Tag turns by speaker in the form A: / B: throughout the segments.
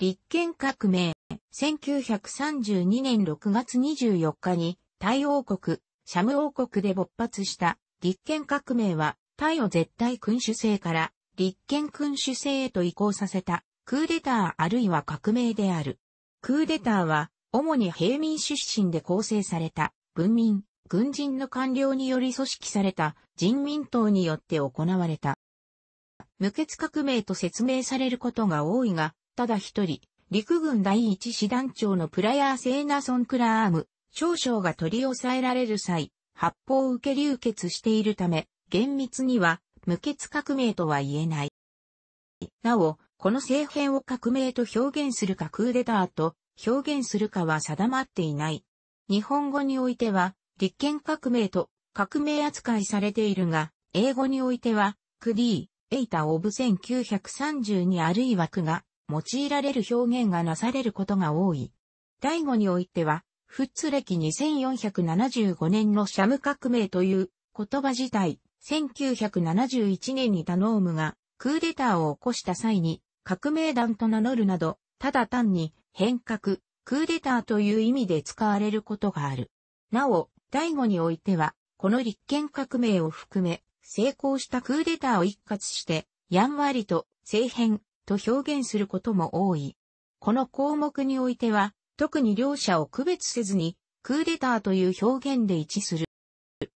A: 立憲革命、1932年6月24日に、タイ王国、シャム王国で勃発した立憲革命は、タイを絶対君主制から立憲君主制へと移行させた、クーデターあるいは革命である。クーデターは、主に平民出身で構成された、文民、軍人の官僚により組織された人民党によって行われた。無血革命と説明されることが多いが、ただ一人、陸軍第一師団長のプラヤー・セーナソン・クラーム、少将が取り押さえられる際、発砲を受け流血しているため、厳密には無血革命とは言えない。なお、この政変を革命と表現するかクーデターと表現するかは定まっていない。日本語においては、立憲革命と革命扱いされているが、英語においては、クリー、エイタオブ1932あるいはクが用いられる表現がなされることが多い。第五においては、フッツ歴2475年のシャム革命という言葉自体、1971年にダノームがクーデターを起こした際に革命団と名乗るなど、ただ単に変革、クーデターという意味で使われることがある。なお、第五においては、この立憲革命を含め、成功したクーデターを一括して、やんわりと、政変、と表現することも多い。この項目においては、特に両者を区別せずに、クーデターという表現で一致する。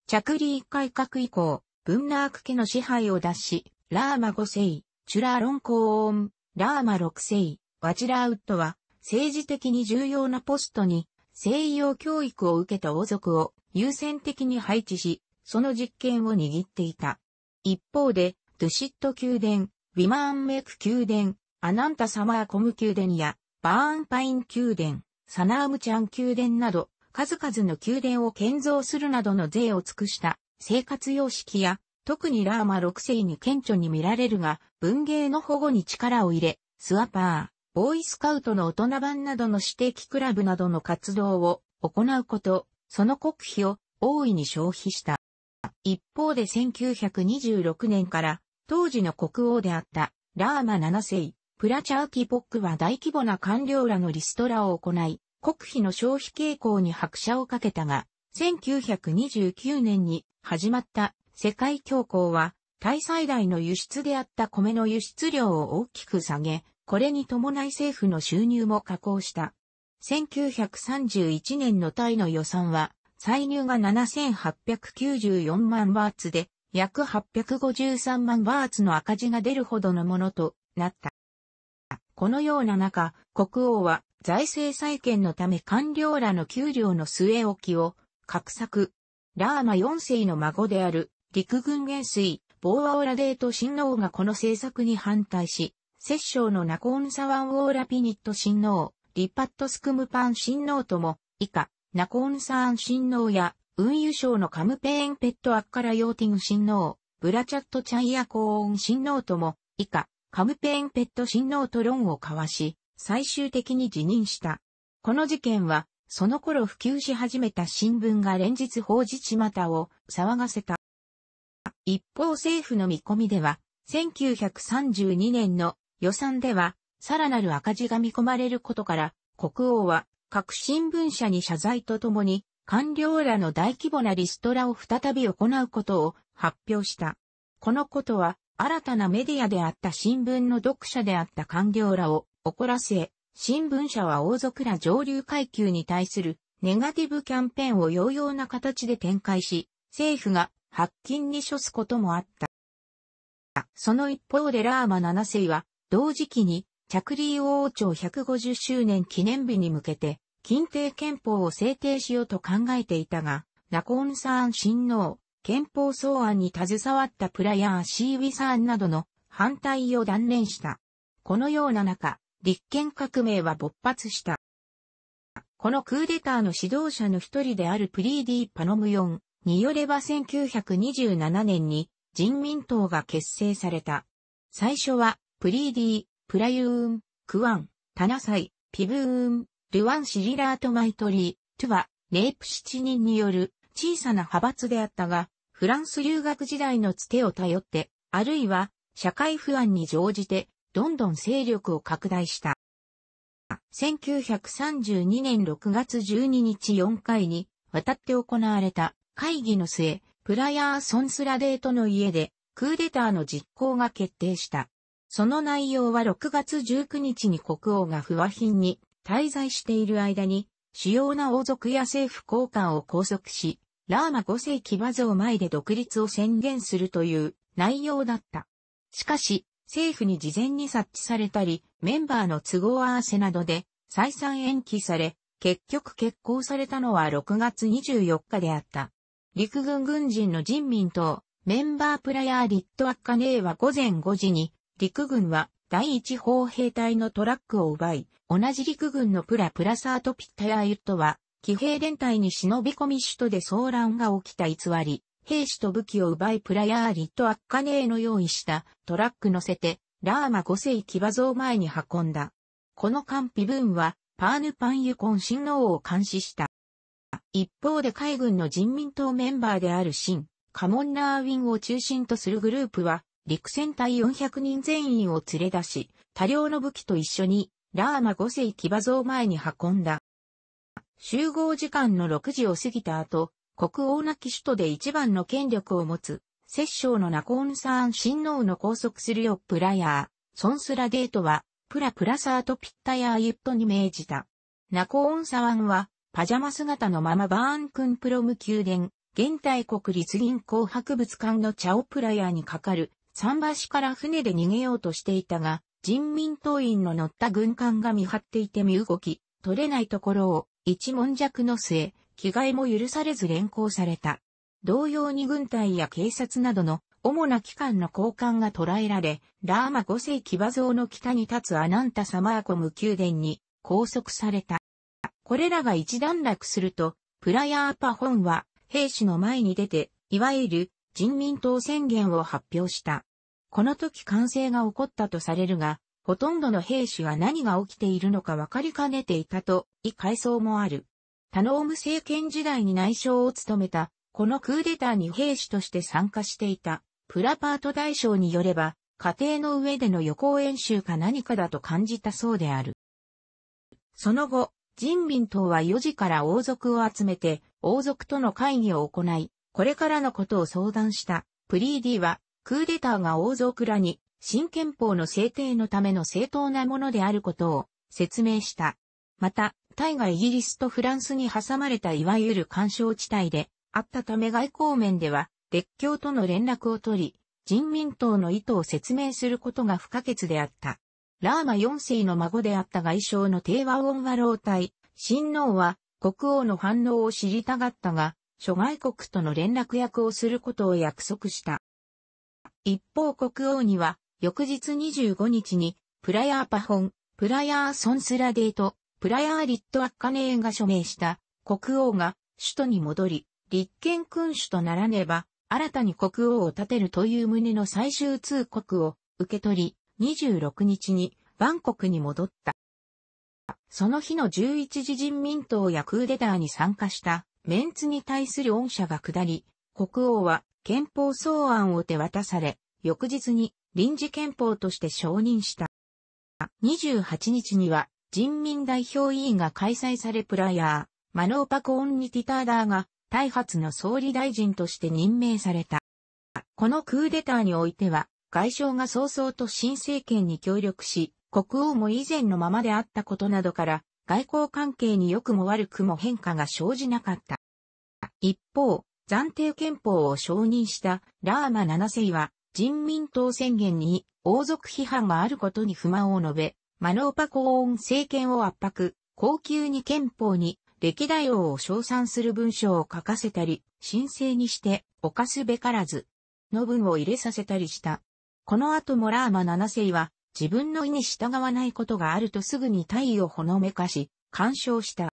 A: 着陸改革以降、ブンナーク家の支配を脱し、ラーマ5世、チュラーロン公ン、ラーマ6世、ワチラーウッドは、政治的に重要なポストに、西洋教育を受けた王族を優先的に配置し、その実権を握っていた。一方で、ドゥシット宮殿、ウィマーンメク宮殿、アナンタサマーコム宮殿や、バーンパイン宮殿、サナームチャン宮殿など、数々の宮殿を建造するなどの税を尽くした生活様式や、特にラーマ6世に顕著に見られるが、文芸の保護に力を入れ、スワパー、ボーイスカウトの大人版などの指摘。クラブなどの活動を行うこと、その国費を大いに消費した。一方で1926年から当時の国王であったラーマ7世、プラチャーキポックは大規模な官僚らのリストラを行い、国費の消費傾向に拍車をかけたが、1929年に始まった世界恐慌は、タイ最大の輸出であった米の輸出量を大きく下げ、これに伴い政府の収入も加工した。1931年のタイの予算は、歳入が7894万バーツで、約853万バーツの赤字が出るほどのものとなった。このような中、国王は財政再建のため官僚らの給料の据え置きを、格策。ラーマ4世の孫である、陸軍元帥、ボーアオラデート親王がこの政策に反対し、摂政のナコーンサワンオーラピニット親王、リパットスクムパン親王とも、以下、ナコーンサーン親王や運輸省のカムペーンペットアッカラヨーティング親王、ブラチャットチャイヤコーン親王とも、以下、カムペーンペット親王と論を交わし、最終的に辞任した。この事件は、その頃普及し始めた新聞が連日報じたを騒がせた。一方政府の見込みでは、1932年の予算では、さらなる赤字が見込まれることから、国王は各新聞社に謝罪とともに、官僚らの大規模なリストラを再び行うことを発表した。このことは、新たなメディアであった新聞の読者であった官僚らを怒らせ、新聞社は王族ら上流階級に対するネガティブキャンペーンを洋々な形で展開し、政府が発禁に処すこともあった。その一方でラーマ7世は、同時期に、着ー王朝150周年記念日に向けて、近帝憲法を制定しようと考えていたが、ナコンサーン親王、憲法草案に携わったプラヤーシーウィサーンなどの反対を断念した。このような中、立憲革命は勃発した。このクーデターの指導者の一人であるプリーディ・パノムヨンによれば1927年に人民党が結成された。最初はプリーディ、プラユーン、クワン、タナサイ、ピブーン、ルワン・シリラート・マイトリー、トゥは、レープ7人による小さな派閥であったが、フランス留学時代のつてを頼って、あるいは、社会不安に乗じて、どんどん勢力を拡大した。1932年6月12日4回に、渡って行われた会議の末、プラヤー・ソンスラデートの家で、クーデターの実行が決定した。その内容は6月19日に国王が不和品に滞在している間に、主要な王族や政府高官を拘束し、ラーマ5世紀馬像前で独立を宣言するという内容だった。しかし、政府に事前に察知されたり、メンバーの都合合わせなどで再三延期され、結局決行されたのは6月24日であった。陸軍軍人の人民党、メンバープラヤーリットアッカネーは午前5時に、陸軍は第一砲兵隊のトラックを奪い、同じ陸軍のプラプラサートピッタヤイットは、騎兵連隊に忍び込み首都で騒乱が起きた偽り、兵士と武器を奪いプラヤーリットアッカネーの用意したトラック乗せて、ラーマ5世騎馬像前に運んだ。この間ピブンは、パーヌパンユコン新王を監視した。一方で海軍の人民党メンバーであるシン、カモンナーウィンを中心とするグループは、陸戦隊400人全員を連れ出し、多量の武器と一緒に、ラーマ5世騎馬像前に運んだ。集合時間の6時を過ぎた後、国王なき首都で一番の権力を持つ、摂政のナコーンサーン親王の拘束するよプラヤー、ソンスラデートは、プラプラサートピッタヤーユットに命じた。ナコーンサワンは、パジャマ姿のままバーンクンプロム宮殿、現代国立銀行博物館のチャオプラヤーにかかる桟橋から船で逃げようとしていたが、人民党員の乗った軍艦が見張っていて身動き、取れないところを、一文弱の末、着替えも許されず連行された。同様に軍隊や警察などの主な機関の交換が捕らえられ、ラーマ5世紀馬像の北に立つアナンタサマーコム宮殿に拘束された。これらが一段落すると、プラヤーパホンは兵士の前に出て、いわゆる人民党宣言を発表した。この時完成が起こったとされるが、ほとんどの兵士は何が起きているのか分かりかねていたと、異階層もある。タノーム政権時代に内相を務めた、このクーデターに兵士として参加していた、プラパート大将によれば、家庭の上での予行演習か何かだと感じたそうである。その後、人民党は4時から王族を集めて、王族との会議を行い、これからのことを相談したプリーディは、クーデターが王族らに新憲法の制定のための正当なものであることを説明した。また、タイがイギリスとフランスに挟まれたいわゆる干渉地帯であったため外交面では、列強との連絡を取り、人民党の意図を説明することが不可欠であった。ラーマ4世の孫であった外相のテ和ワオンワロー隊、王は国王の反応を知りたがったが、諸外国との連絡役をすることを約束した。一方国王には、翌日25日に、プラヤーパホン、プラヤーソンスラデート、プラヤーリットアッカネーンが署名した国王が首都に戻り、立憲君主とならねば、新たに国王を立てるという旨の最終通告を受け取り、26日にバンコクに戻った。その日の11時人民党やクーデターに参加したメンツに対する恩赦が下り、国王は憲法草案を手渡され、翌日に臨時憲法として承認した。28日には人民代表委員が開催されプライヤー、マノーパコオンニティターダーが大発の総理大臣として任命された。このクーデターにおいては、外相が早々と新政権に協力し、国王も以前のままであったことなどから、外交関係によくも悪くも変化が生じなかった。一方、暫定憲法を承認したラーマ7世は人民党宣言に王族批判があることに不満を述べ、マノーパコーン政権を圧迫、高級に憲法に歴代王を称賛する文章を書かせたり、申請にして犯すべからず、の文を入れさせたりした。この後もラーマ7世は自分の意に従わないことがあるとすぐに大意をほのめかし、干渉した。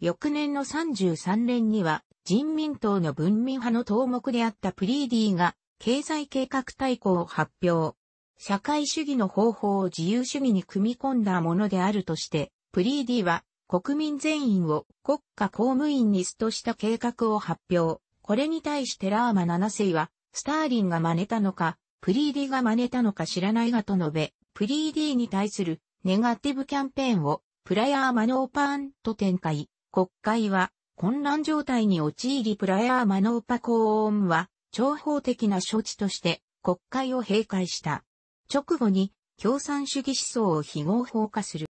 A: 翌年の33年には、人民党の文民派の頭目であったプリーディが、経済計画大綱を発表。社会主義の方法を自由主義に組み込んだものであるとして、プリーディは国民全員を国家公務員にストした計画を発表。これに対してラーマ7世は、スターリンが真似たのか、プリーディが真似たのか知らないがと述べ、プリーディに対するネガティブキャンペーンをプラヤーマノーパーンと展開。国会は混乱状態に陥りプラヤーマノーパ公音は重報的な処置として国会を閉会した。直後に共産主義思想を非合法化する。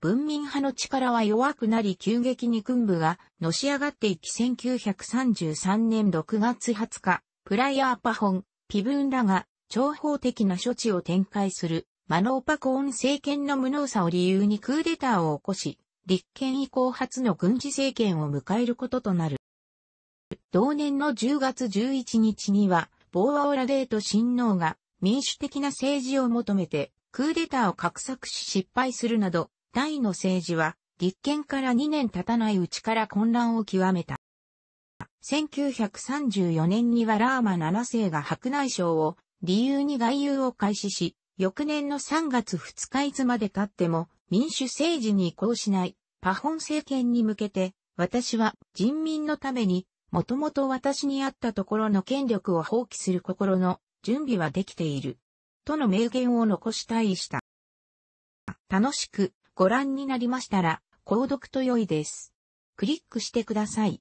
A: 文民派の力は弱くなり急激に軍部がのし上がっていき1933年6月20日、プライアーパホン、ピブンらが諜報的な処置を展開する、マノーパコーン政権の無能さを理由にクーデターを起こし、立憲以降初の軍事政権を迎えることとなる。同年の10月11日には、ボーアオラデート親王が民主的な政治を求めて、クーデターを画策し失敗するなど、タイの政治は、立憲から2年経たないうちから混乱を極めた。1934年にはラーマ7世が白内障を理由に外遊を開始し、翌年の3月2日いつまで経っても民主政治に移行しないパホン政権に向けて、私は人民のために、もともと私にあったところの権力を放棄する心の準備はできている。との名言を残したいした。楽しくご覧になりましたら、購読と良いです。クリックしてください。